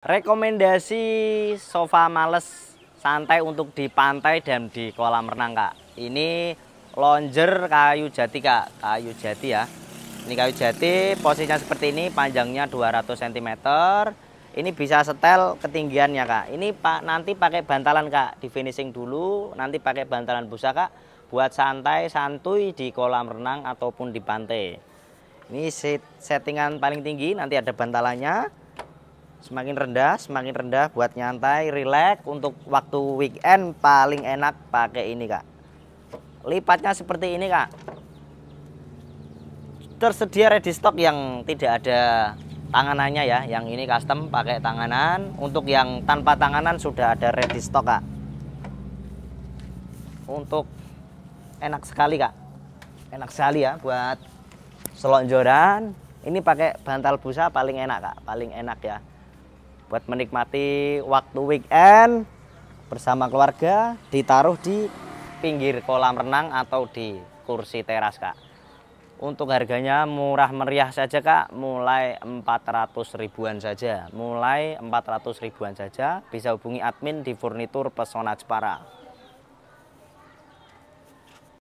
Rekomendasi sofa males santai untuk di pantai dan di kolam renang kak. Ini lonjer kayu jati kak, kayu jati ya. Ini kayu jati, posisinya seperti ini, panjangnya 200 cm. Ini bisa setel ketinggiannya kak. Ini pak nanti pakai bantalan kak, di finishing dulu, nanti pakai bantalan busa kak, buat santai santuy di kolam renang ataupun di pantai. Ini settingan paling tinggi, nanti ada bantalannya semakin rendah semakin rendah buat nyantai rileks untuk waktu weekend paling enak pakai ini kak lipatnya seperti ini kak tersedia ready stock yang tidak ada tanganannya ya yang ini custom pakai tanganan untuk yang tanpa tanganan sudah ada ready stock kak untuk enak sekali kak enak sekali ya buat selonjoran ini pakai bantal busa paling enak kak paling enak ya buat menikmati waktu weekend bersama keluarga ditaruh di pinggir kolam renang atau di kursi teras kak untuk harganya murah meriah saja kak mulai 400 ribuan saja mulai 400 ribuan saja bisa hubungi admin di furnitur pesona Jepara